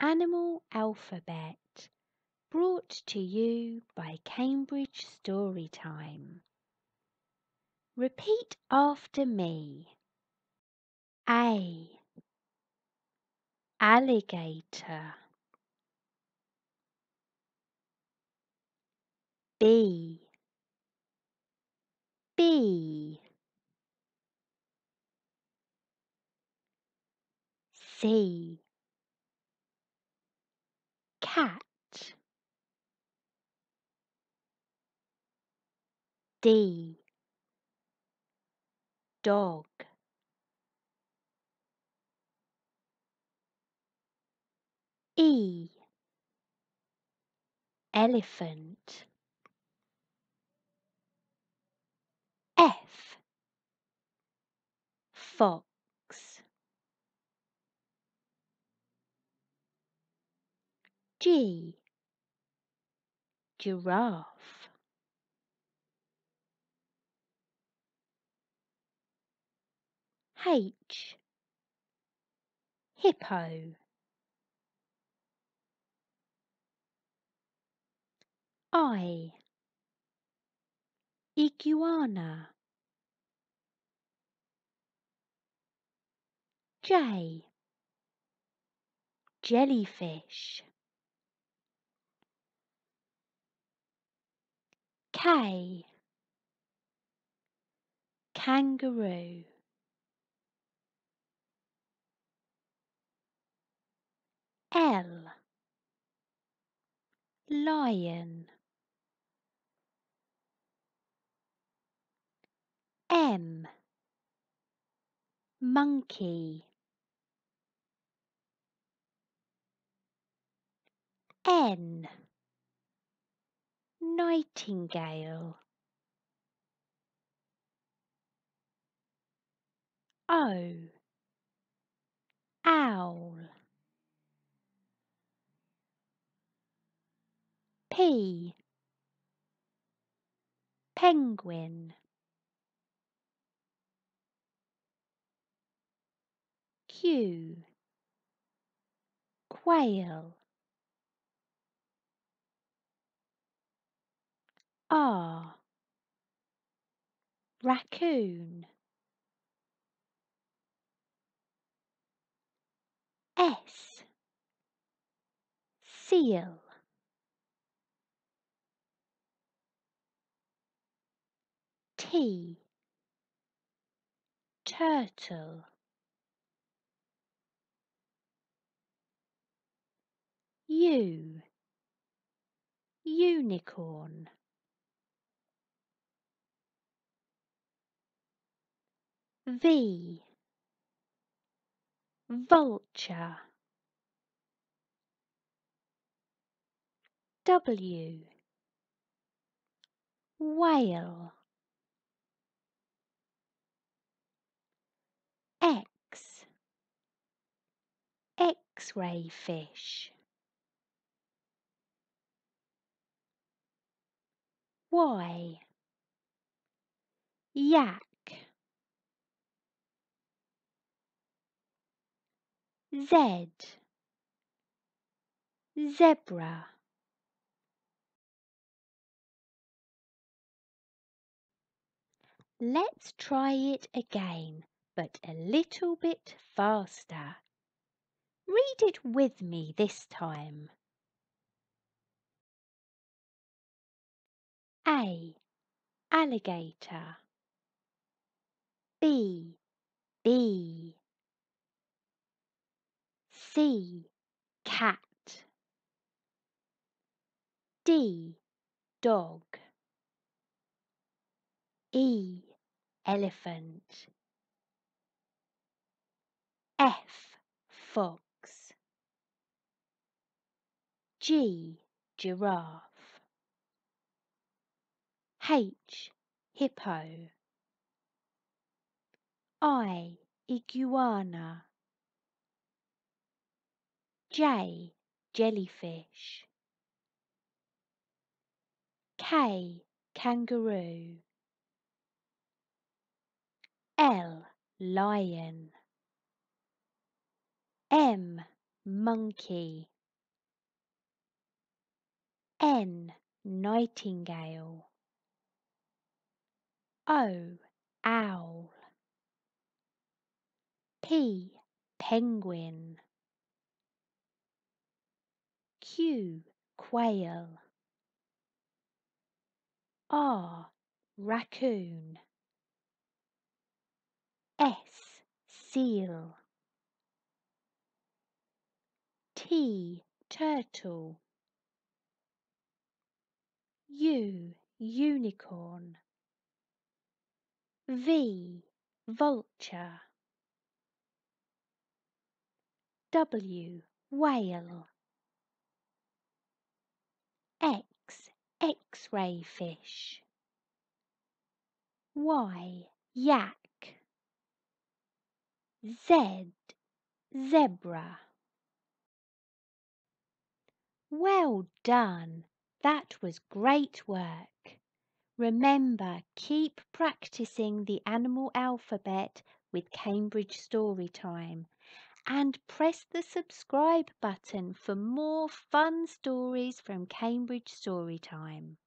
Animal Alphabet, brought to you by Cambridge Storytime. Repeat after me. A Alligator B B C cat D dog E elephant F fox G giraffe H hippo I iguana J jellyfish K Kangaroo L Lion M Monkey N nightingale. O oh. owl P penguin Q quail R ah. Raccoon S Seal T Turtle U Unicorn V vulture W whale X X-ray fish Y yak Z Zebra Let's try it again, but a little bit faster. Read it with me this time. A. Alligator. B. Bee. C cat D dog E elephant F fox G giraffe H hippo I iguana J jellyfish K kangaroo L lion M monkey N nightingale O owl P penguin Q Quail R Raccoon S Seal T Turtle U Unicorn V Vulture W Whale X, X-ray fish. Y, yak. Z, zebra. Well done. That was great work. Remember, keep practicing the animal alphabet with Cambridge Storytime and press the subscribe button for more fun stories from Cambridge Storytime.